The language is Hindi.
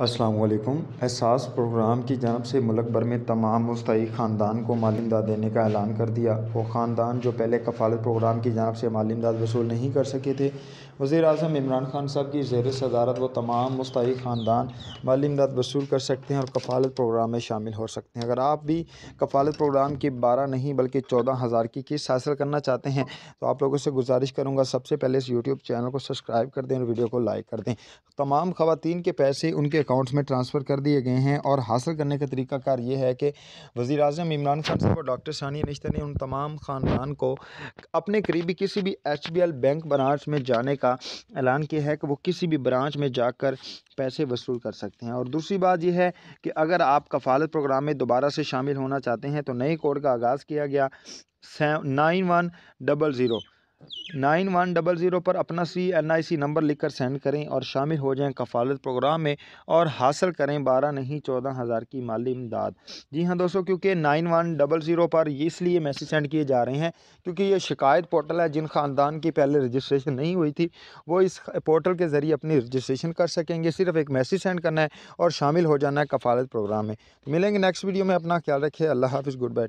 असलकम एहसास प्रोग्राम की जानब से मुल्क भर में तमाम मुस्तई ख़ानदान को मालिमदाद देने का ऐलान कर दिया वो ख़ानदान जो पहले कफ़ालत प्रोग्राम की जानब से मालिमदाद वसूल नहीं कर सके थे वज़ी अजम इमरान खान साहब की जेर सदारत व तमाम मुस्तक ख़ानदान माली इमदाद वसूल कर सकते हैं और कफालत प्रोग्राम में शामिल हो सकते हैं अगर आप भी कफालत प्रोग्राम की बारह नहीं बल्कि चौदह हज़ार की किस्त हासिल करना चाहते हैं तो आप लोगों से गुजारिश करूँगा सबसे पहले इस यूट्यूब चैनल को सब्सक्राइब कर दें और वीडियो को लाइक कर दें तमाम खातन के पैसे उनके अकाउंट्स में ट्रांसफ़र कर दिए गए हैं और हासिल करने का तरीक़ाकार ये है कि वज़ी अजम इमरान खान साहब और डॉक्टर सानिया रिश्ते ने उन तमाम ख़ानदान को अपने करीबी किसी भी H B L bank branch में जाने का का ऐलान किया है कि वो किसी भी ब्रांच में जाकर पैसे वसूल कर सकते हैं और दूसरी बात यह है कि अगर आप कफालत प्रोग्राम में दोबारा से शामिल होना चाहते हैं तो नए कोड का आगाज़ किया गया nine one double zero nine one double zero पर अपना C N I C number लिखकर सेंड करें और शामिल हो जाएं कफालत प्रोग्राम में और हासिल करें बारह नहीं चौदह हज़ार की माली इमदाद जी हाँ दोस्तों क्योंकि नाइन वन डबल ज़ीरो पर इसलिए मैसेज सेंड किए जा रहे हैं क्योंकि ये शिकायत पोर्टल है जिन ख़ानदान की पहले रजिस्ट्रेशन नहीं हुई थी वो इस पोर्टल के ज़रिए अपनी रजिस्ट्रेशन कर सकेंगे सिर्फ एक मैसेज सेंड करना है और शामिल हो जाना है कफालत प्रोग्राम में मिलेंगे नेक्स्ट वीडियो में अपना ख्याल रखिए अल्लाह हाफ़ गुड बैट